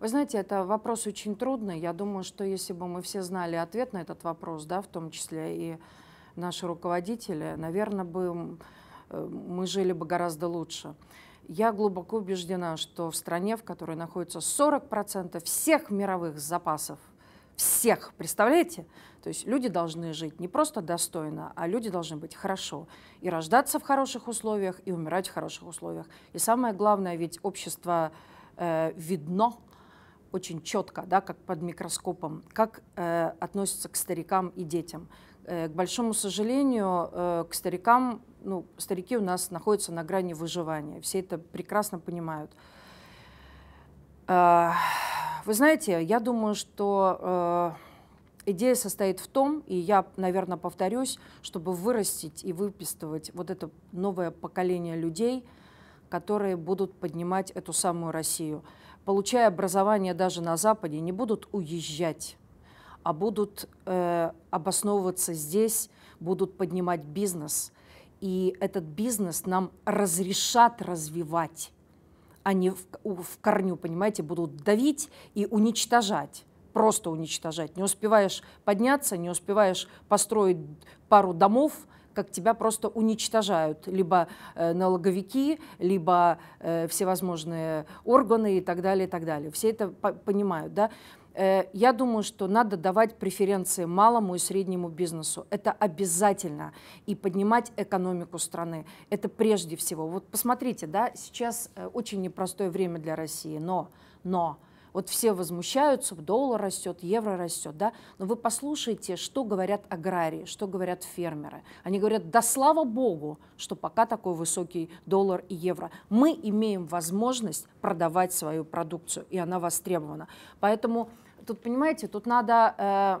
Вы знаете, это вопрос очень трудный. Я думаю, что если бы мы все знали ответ на этот вопрос, да, в том числе и наши руководители, наверное, бы э, мы жили бы гораздо лучше. Я глубоко убеждена, что в стране, в которой находится 40% всех мировых запасов, всех, представляете? То есть люди должны жить не просто достойно, а люди должны быть хорошо. И рождаться в хороших условиях, и умирать в хороших условиях. И самое главное, ведь общество э, видно очень четко, да, как под микроскопом, как э, относятся к старикам и детям. Э, к большому сожалению, э, к старикам, ну, старики у нас находятся на грани выживания, все это прекрасно понимают. Э, вы знаете, я думаю, что э, идея состоит в том, и я, наверное, повторюсь, чтобы вырастить и выпистывать вот это новое поколение людей – которые будут поднимать эту самую Россию. Получая образование даже на Западе, не будут уезжать, а будут э, обосновываться здесь, будут поднимать бизнес. И этот бизнес нам разрешат развивать. Они а в, в корню, понимаете, будут давить и уничтожать просто уничтожать. Не успеваешь подняться, не успеваешь построить пару домов – как тебя просто уничтожают либо э, налоговики, либо э, всевозможные органы и так далее, и так далее. Все это понимают, да? Э, я думаю, что надо давать преференции малому и среднему бизнесу. Это обязательно. И поднимать экономику страны. Это прежде всего. Вот посмотрите, да, сейчас очень непростое время для России, но, но вот все возмущаются, доллар растет, евро растет, да? Но вы послушайте, что говорят аграрии, что говорят фермеры. Они говорят, да слава богу, что пока такой высокий доллар и евро. Мы имеем возможность продавать свою продукцию, и она востребована. Поэтому тут, понимаете, тут надо э, э,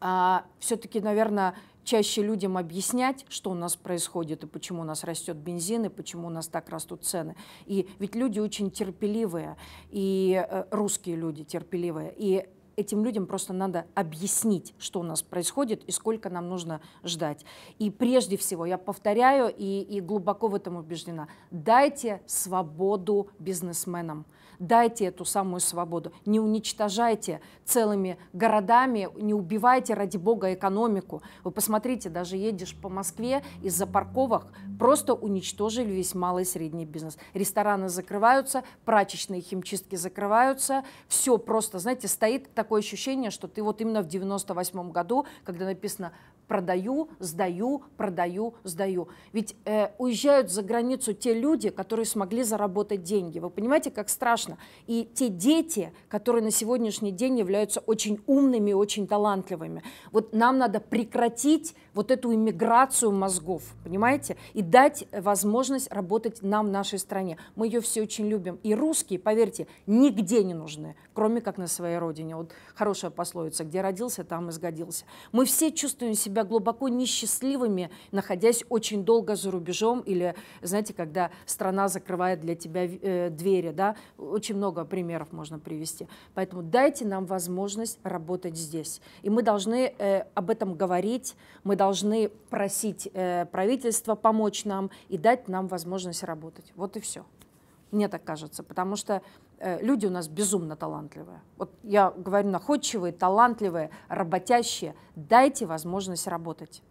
а, все-таки, наверное, чаще людям объяснять, что у нас происходит и почему у нас растет бензин и почему у нас так растут цены. И ведь люди очень терпеливые, и э, русские люди терпеливые. И этим людям просто надо объяснить, что у нас происходит и сколько нам нужно ждать. И прежде всего, я повторяю и, и глубоко в этом убеждена, дайте свободу бизнесменам дайте эту самую свободу, не уничтожайте целыми городами, не убивайте, ради бога, экономику. Вы посмотрите, даже едешь по Москве, из-за парковок просто уничтожили весь малый и средний бизнес. Рестораны закрываются, прачечные химчистки закрываются, все просто, знаете, стоит так такое ощущение, что ты вот именно в 98 году, когда написано «продаю, сдаю, продаю, сдаю». Ведь э, уезжают за границу те люди, которые смогли заработать деньги. Вы понимаете, как страшно? И те дети, которые на сегодняшний день являются очень умными, и очень талантливыми. Вот нам надо прекратить вот эту иммиграцию мозгов, понимаете? И дать возможность работать нам в нашей стране. Мы ее все очень любим. И русские, поверьте, нигде не нужны, кроме как на своей родине. Вот хорошая пословица, где родился, там и сгодился. Мы все чувствуем себя глубоко несчастливыми, находясь очень долго за рубежом или, знаете, когда страна закрывает для тебя э, двери, да, очень много примеров можно привести. Поэтому дайте нам возможность работать здесь. И мы должны э, об этом говорить, мы должны просить э, правительство помочь нам и дать нам возможность работать. Вот и все. Мне так кажется, потому что Э, люди у нас безумно талантливые. Вот я говорю, находчивые, талантливые, работящие. Дайте возможность работать.